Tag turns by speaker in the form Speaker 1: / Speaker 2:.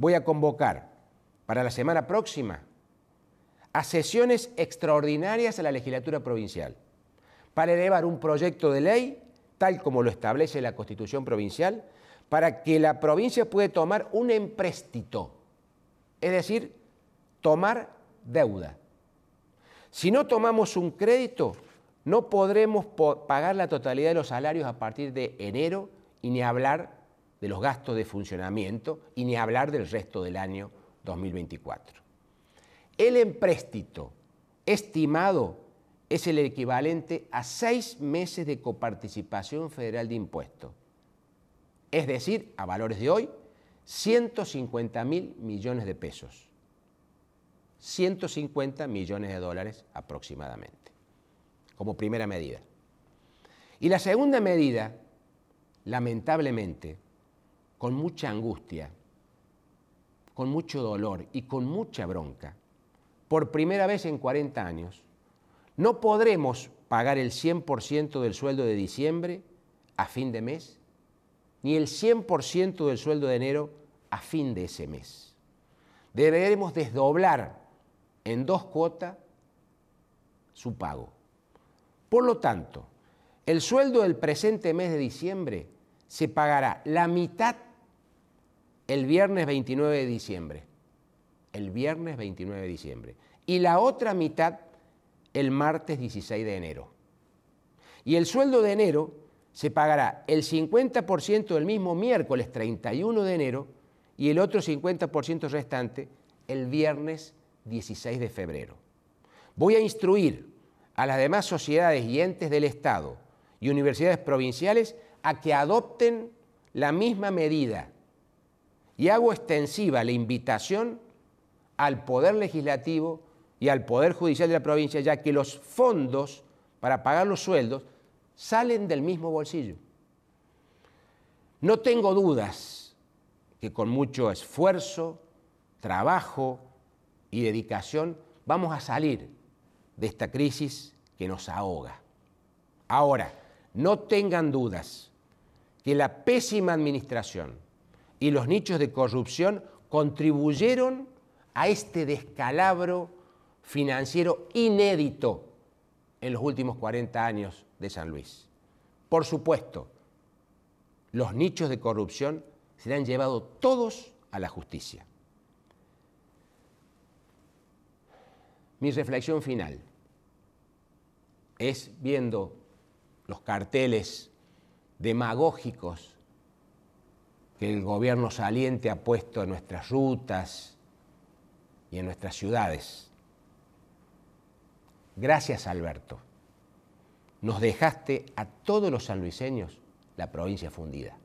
Speaker 1: voy a convocar para la semana próxima a sesiones extraordinarias a la legislatura provincial para elevar un proyecto de ley, tal como lo establece la Constitución provincial, para que la provincia pueda tomar un empréstito, es decir, tomar deuda. Si no tomamos un crédito, no podremos pagar la totalidad de los salarios a partir de enero y ni hablar de los gastos de funcionamiento y ni hablar del resto del año 2024. El empréstito estimado es el equivalente a seis meses de coparticipación federal de impuestos, es decir, a valores de hoy, 150 mil millones de pesos, 150 millones de dólares aproximadamente, como primera medida. Y la segunda medida, lamentablemente, con mucha angustia, con mucho dolor y con mucha bronca. Por primera vez en 40 años, no podremos pagar el 100% del sueldo de diciembre a fin de mes, ni el 100% del sueldo de enero a fin de ese mes. Deberemos desdoblar en dos cuotas su pago. Por lo tanto, el sueldo del presente mes de diciembre se pagará la mitad el viernes 29 de diciembre. El viernes 29 de diciembre. Y la otra mitad el martes 16 de enero. Y el sueldo de enero se pagará el 50% del mismo miércoles 31 de enero y el otro 50% restante el viernes 16 de febrero. Voy a instruir a las demás sociedades y entes del Estado y universidades provinciales a que adopten la misma medida y hago extensiva la invitación al Poder Legislativo y al Poder Judicial de la provincia, ya que los fondos para pagar los sueldos salen del mismo bolsillo. No tengo dudas que con mucho esfuerzo, trabajo y dedicación vamos a salir de esta crisis que nos ahoga. Ahora, no tengan dudas que la pésima administración y los nichos de corrupción contribuyeron a este descalabro financiero inédito en los últimos 40 años de San Luis. Por supuesto, los nichos de corrupción se han llevado todos a la justicia. Mi reflexión final es viendo los carteles demagógicos que el gobierno saliente ha puesto en nuestras rutas y en nuestras ciudades. Gracias, Alberto. Nos dejaste a todos los sanluiseños la provincia fundida.